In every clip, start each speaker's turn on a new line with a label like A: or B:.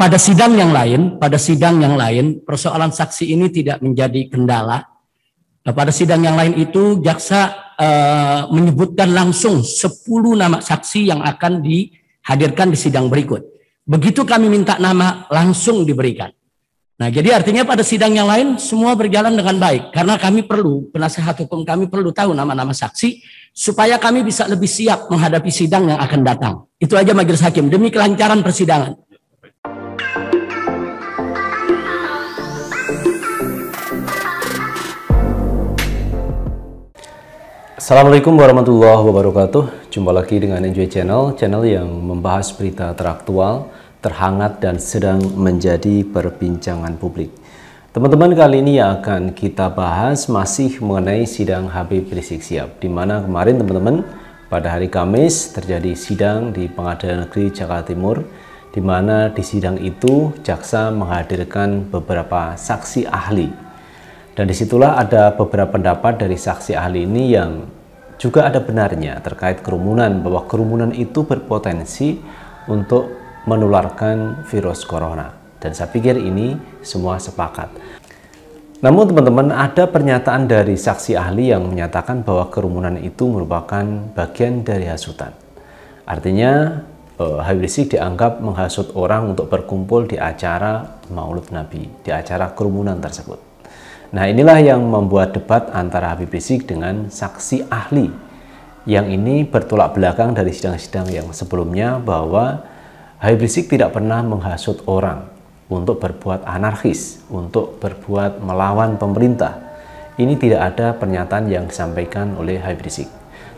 A: Pada sidang yang lain, pada sidang yang lain, persoalan saksi ini tidak menjadi kendala. Nah, pada sidang yang lain itu jaksa eh, menyebutkan langsung 10 nama saksi yang akan dihadirkan di sidang berikut. Begitu kami minta nama langsung diberikan. Nah, jadi artinya pada sidang yang lain semua berjalan dengan baik karena kami perlu penasehat hukum kami perlu tahu nama-nama saksi supaya kami bisa lebih siap menghadapi sidang yang akan datang. Itu aja majelis hakim demi kelancaran persidangan. Assalamualaikum warahmatullahi wabarakatuh. Jumpa lagi dengan Enjoy Channel, channel yang membahas berita teraktual, terhangat dan sedang menjadi perbincangan publik. Teman-teman, kali ini yang akan kita bahas masih mengenai sidang Habib Rizik Siap, di mana kemarin teman-teman pada hari Kamis terjadi sidang di Pengadilan Negeri Jakarta Timur di mana di sidang itu jaksa menghadirkan beberapa saksi ahli dan disitulah ada beberapa pendapat dari saksi ahli ini yang juga ada benarnya terkait kerumunan bahwa kerumunan itu berpotensi untuk menularkan virus corona dan saya pikir ini semua sepakat. Namun teman-teman ada pernyataan dari saksi ahli yang menyatakan bahwa kerumunan itu merupakan bagian dari hasutan. Artinya Habib eh, Rizik dianggap menghasut orang untuk berkumpul di acara maulud Nabi, di acara kerumunan tersebut. Nah inilah yang membuat debat antara Habib Rizik dengan saksi ahli yang ini bertolak belakang dari sidang-sidang yang sebelumnya bahwa Habib Rizik tidak pernah menghasut orang untuk berbuat anarkis, untuk berbuat melawan pemerintah. Ini tidak ada pernyataan yang disampaikan oleh Habib Rizik.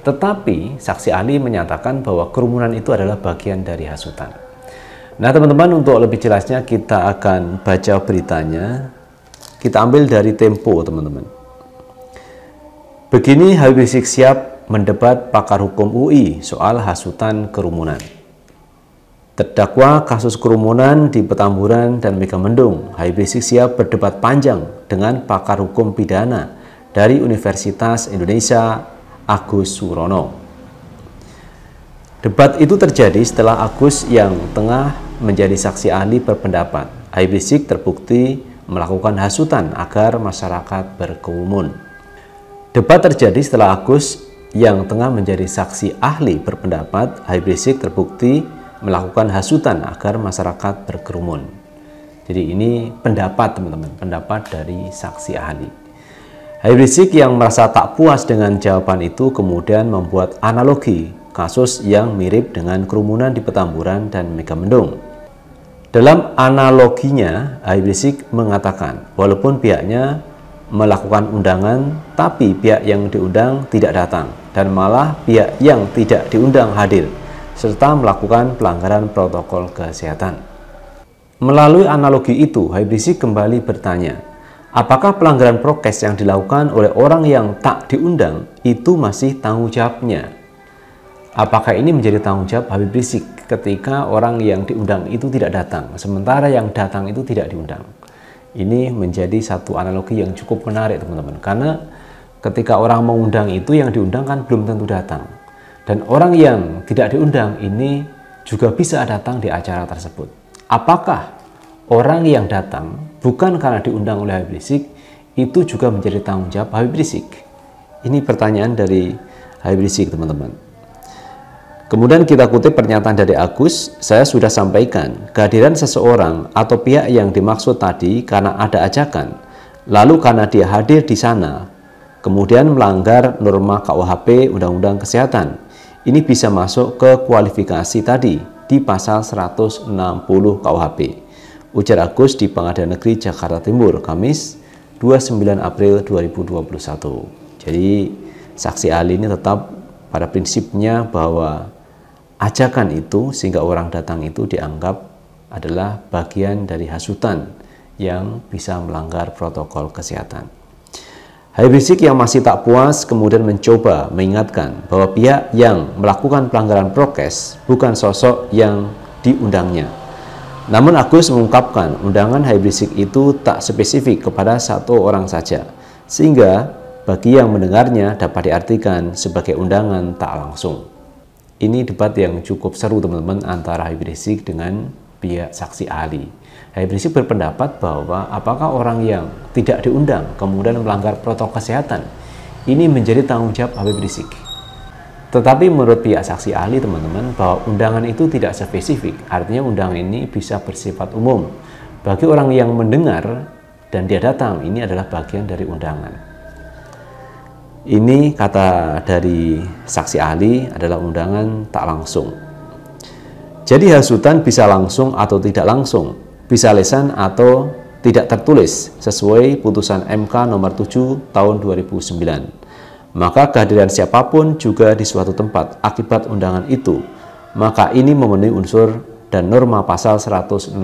A: Tetapi saksi ahli menyatakan bahwa kerumunan itu adalah bagian dari hasutan. Nah teman-teman untuk lebih jelasnya kita akan baca beritanya kita ambil dari Tempo, teman-teman. Begini Habib Rizik siap mendebat pakar hukum UI soal hasutan kerumunan. Terdakwa kasus kerumunan di Petamburan dan Megamendung, Habib Rizik siap berdebat panjang dengan pakar hukum pidana dari Universitas Indonesia Agus Surono. Debat itu terjadi setelah Agus yang tengah menjadi saksi ahli berpendapat. Habib Rizik terbukti melakukan hasutan agar masyarakat berkerumun. Debat terjadi setelah Agus yang tengah menjadi saksi ahli berpendapat Habib Rizik terbukti melakukan hasutan agar masyarakat berkerumun. Jadi ini pendapat teman-teman, pendapat dari saksi ahli. Habib Rizik yang merasa tak puas dengan jawaban itu kemudian membuat analogi kasus yang mirip dengan kerumunan di Petamburan dan Megamendung. Dalam analoginya, Habib Rizik mengatakan, walaupun pihaknya melakukan undangan, tapi pihak yang diundang tidak datang, dan malah pihak yang tidak diundang hadir, serta melakukan pelanggaran protokol kesehatan. Melalui analogi itu, Habib Rizik kembali bertanya, apakah pelanggaran prokes yang dilakukan oleh orang yang tak diundang itu masih tanggung jawabnya Apakah ini menjadi tanggung jawab Habib Rizik ketika orang yang diundang itu tidak datang, sementara yang datang itu tidak diundang? Ini menjadi satu analogi yang cukup menarik teman-teman, karena ketika orang mengundang itu yang diundang kan belum tentu datang. Dan orang yang tidak diundang ini juga bisa datang di acara tersebut. Apakah orang yang datang bukan karena diundang oleh Habib Rizik itu juga menjadi tanggung jawab Habib Rizik? Ini pertanyaan dari Habib Rizik teman-teman. Kemudian kita kutip pernyataan dari Agus, saya sudah sampaikan, kehadiran seseorang atau pihak yang dimaksud tadi karena ada ajakan, lalu karena dia hadir di sana, kemudian melanggar norma KUHP Undang-Undang Kesehatan. Ini bisa masuk ke kualifikasi tadi di pasal 160 KUHP. Ujar Agus di Pengadilan Negeri Jakarta Timur, Kamis 29 April 2021. Jadi saksi ahli ini tetap pada prinsipnya bahwa ajakan itu sehingga orang datang itu dianggap adalah bagian dari hasutan yang bisa melanggar protokol kesehatan. Habib Rizik yang masih tak puas kemudian mencoba mengingatkan bahwa pihak yang melakukan pelanggaran prokes bukan sosok yang diundangnya. Namun Agus mengungkapkan undangan Habib Rizik itu tak spesifik kepada satu orang saja, sehingga bagi yang mendengarnya dapat diartikan sebagai undangan tak langsung. Ini debat yang cukup seru teman-teman antara Habib Rizik dengan pihak saksi ahli. Habib Rizik berpendapat bahwa apakah orang yang tidak diundang kemudian melanggar protokol kesehatan ini menjadi tanggung jawab Habib Rizik. Tetapi menurut pihak saksi ahli teman-teman bahwa undangan itu tidak spesifik, artinya undangan ini bisa bersifat umum. Bagi orang yang mendengar dan dia datang, ini adalah bagian dari undangan. Ini kata dari saksi ahli adalah undangan tak langsung. Jadi hasutan bisa langsung atau tidak langsung, bisa lesan atau tidak tertulis sesuai putusan MK nomor 7 tahun 2009. Maka kehadiran siapapun juga di suatu tempat akibat undangan itu, maka ini memenuhi unsur dan norma pasal 160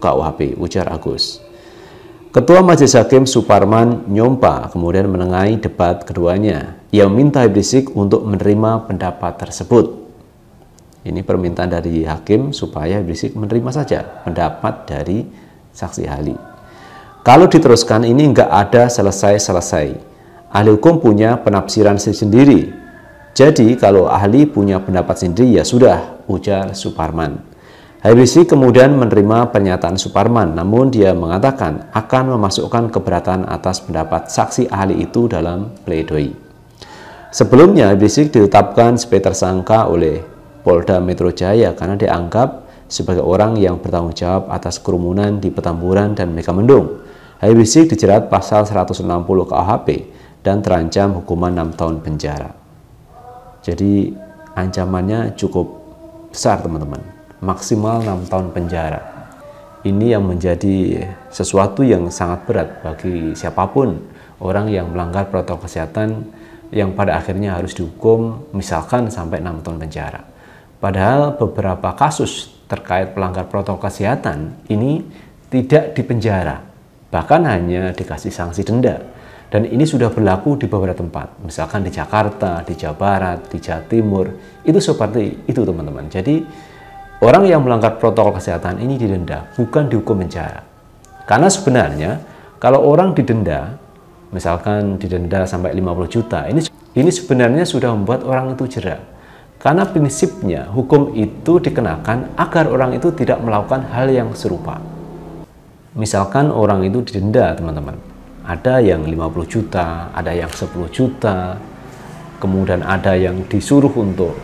A: KUHP, ujar Agus. Ketua Majelis Hakim Suparman Nyompa kemudian menengahi debat keduanya. Ia meminta Rizik untuk menerima pendapat tersebut. Ini permintaan dari hakim supaya Rizik menerima saja pendapat dari saksi ahli. Kalau diteruskan ini nggak ada selesai-selesai. Ahli hukum punya penafsiran sendiri. Jadi kalau ahli punya pendapat sendiri ya sudah, ujar Suparman. Habib kemudian menerima pernyataan Suparman, namun dia mengatakan akan memasukkan keberatan atas pendapat saksi ahli itu dalam pledoi. Sebelumnya, Habib ditetapkan sebagai tersangka oleh Polda Metro Jaya karena dianggap sebagai orang yang bertanggung jawab atas kerumunan di Petamburan dan Megamendung. Habib dijerat pasal 160 KUHP dan terancam hukuman 6 tahun penjara. Jadi ancamannya cukup besar teman-teman maksimal 6 tahun penjara. Ini yang menjadi sesuatu yang sangat berat bagi siapapun orang yang melanggar protokol kesehatan yang pada akhirnya harus dihukum misalkan sampai 6 tahun penjara. Padahal beberapa kasus terkait pelanggar protokol kesehatan ini tidak dipenjara, bahkan hanya dikasih sanksi denda. Dan ini sudah berlaku di beberapa tempat, misalkan di Jakarta, di Jawa Barat, di Jawa Timur. Itu seperti itu teman-teman. Jadi Orang yang melanggar protokol kesehatan ini didenda, bukan dihukum penjara. Karena sebenarnya kalau orang didenda, misalkan didenda sampai 50 juta, ini ini sebenarnya sudah membuat orang itu jera. Karena prinsipnya hukum itu dikenakan agar orang itu tidak melakukan hal yang serupa. Misalkan orang itu didenda, teman-teman. Ada yang 50 juta, ada yang 10 juta, kemudian ada yang disuruh untuk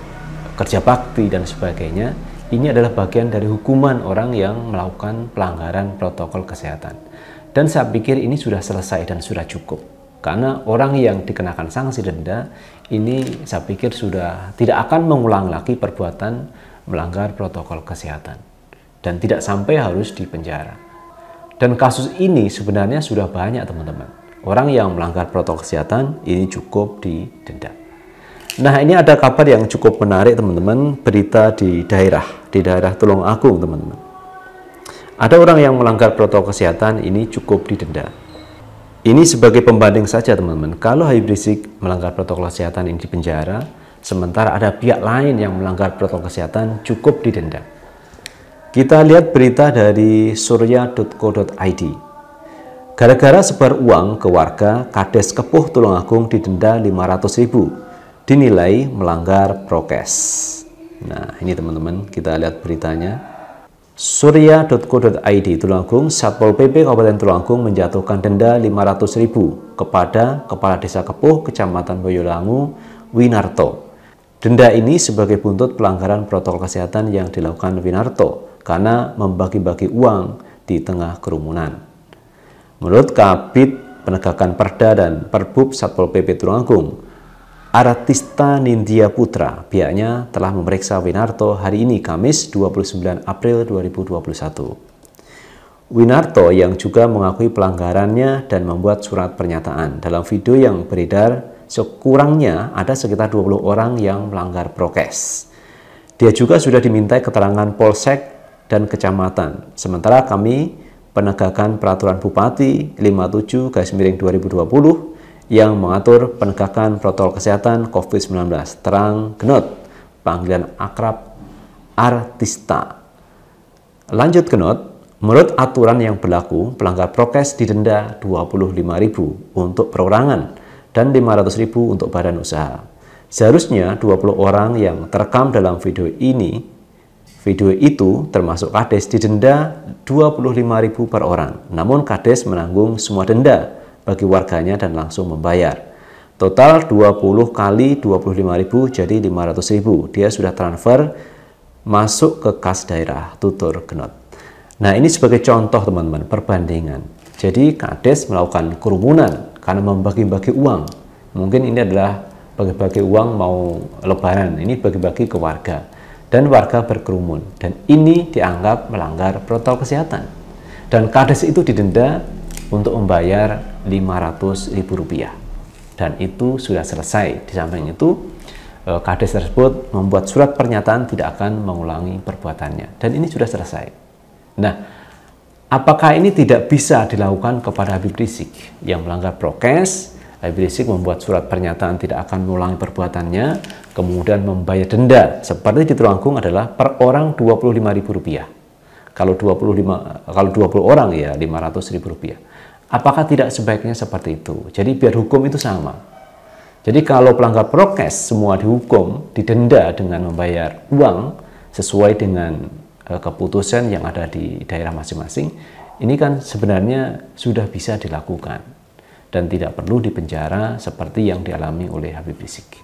A: kerja bakti dan sebagainya ini adalah bagian dari hukuman orang yang melakukan pelanggaran protokol kesehatan. Dan saya pikir ini sudah selesai dan sudah cukup. Karena orang yang dikenakan sanksi denda ini saya pikir sudah tidak akan mengulang lagi perbuatan melanggar protokol kesehatan dan tidak sampai harus dipenjara. Dan kasus ini sebenarnya sudah banyak teman-teman. Orang yang melanggar protokol kesehatan ini cukup didenda. Nah, ini ada kabar yang cukup menarik, teman-teman. Berita di daerah di daerah Tulung Agung, teman-teman. Ada orang yang melanggar protokol kesehatan, ini cukup didenda. Ini sebagai pembanding saja, teman-teman. Kalau Habib Rizik melanggar protokol kesehatan ini di penjara, sementara ada pihak lain yang melanggar protokol kesehatan cukup didenda. Kita lihat berita dari surya.co.id. Gara-gara sebar uang ke warga, Kades Kepuh Tulung Agung didenda 500 ribu, dinilai melanggar prokes. Nah, ini teman-teman, kita lihat beritanya. Surya.co.id Tulungagung, Satpol PP Kabupaten Tulungagung menjatuhkan denda 500.000 kepada Kepala Desa Kepuh, Kecamatan Boyolangu, Winarto. Denda ini sebagai buntut pelanggaran protokol kesehatan yang dilakukan Winarto karena membagi-bagi uang di tengah kerumunan. Menurut Kabit Penegakan Perda dan Perbup Satpol PP Tulungagung, Aratista Nindya Putra pihaknya telah memeriksa Winarto hari ini Kamis 29 April 2021. Winarto yang juga mengakui pelanggarannya dan membuat surat pernyataan. Dalam video yang beredar, sekurangnya ada sekitar 20 orang yang melanggar prokes. Dia juga sudah dimintai keterangan Polsek dan kecamatan. Sementara kami penegakan peraturan Bupati 57 garis miring 2020 yang mengatur penegakan protokol kesehatan COVID-19. Terang genot, panggilan akrab artista. Lanjut kenot menurut aturan yang berlaku, pelanggar prokes didenda 25.000 untuk perorangan dan 500.000 untuk badan usaha. Seharusnya 20 orang yang terekam dalam video ini Video itu termasuk Kades didenda 25.000 per orang. Namun Kades menanggung semua denda bagi warganya dan langsung membayar. Total 20 kali 25.000 jadi 500.000. Dia sudah transfer masuk ke kas daerah tutur genot. Nah, ini sebagai contoh teman-teman perbandingan. Jadi Kades melakukan kerumunan karena membagi-bagi uang. Mungkin ini adalah bagi-bagi uang mau lebaran, ini bagi-bagi ke warga dan warga berkerumun dan ini dianggap melanggar protokol kesehatan. Dan Kades itu didenda untuk membayar ribu rupiah dan itu sudah selesai. Di samping itu, eh, kades tersebut membuat surat pernyataan tidak akan mengulangi perbuatannya dan ini sudah selesai. Nah, apakah ini tidak bisa dilakukan kepada Habib Rizik yang melanggar prokes? Habib Rizik membuat surat pernyataan tidak akan mengulangi perbuatannya, kemudian membayar denda seperti di Tulungagung adalah per orang Rp25.000. Kalau 25 kalau 20 orang ya ribu rupiah. Apakah tidak sebaiknya seperti itu? Jadi biar hukum itu sama. Jadi kalau pelanggar prokes semua dihukum, didenda dengan membayar uang sesuai dengan eh, keputusan yang ada di daerah masing-masing, ini kan sebenarnya sudah bisa dilakukan dan tidak perlu dipenjara seperti yang dialami oleh Habib Rizik.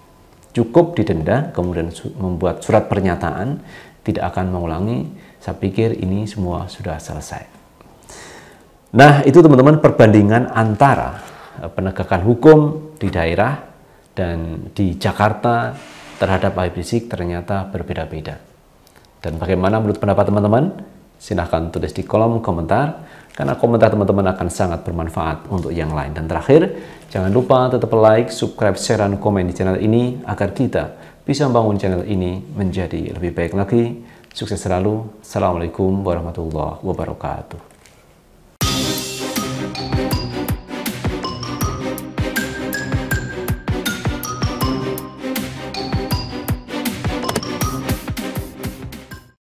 A: Cukup didenda, kemudian membuat surat pernyataan, tidak akan mengulangi. Saya pikir ini semua sudah selesai. Nah, itu teman-teman perbandingan antara eh, penegakan hukum di daerah dan di Jakarta terhadap Habib Rizik ternyata berbeda-beda. Dan bagaimana menurut pendapat teman-teman? Silahkan tulis di kolom komentar, karena komentar teman-teman akan sangat bermanfaat untuk yang lain. Dan terakhir, jangan lupa tetap like, subscribe, share, dan komen di channel ini agar kita bisa membangun channel ini menjadi lebih baik lagi. Sukses selalu. Assalamualaikum warahmatullahi wabarakatuh.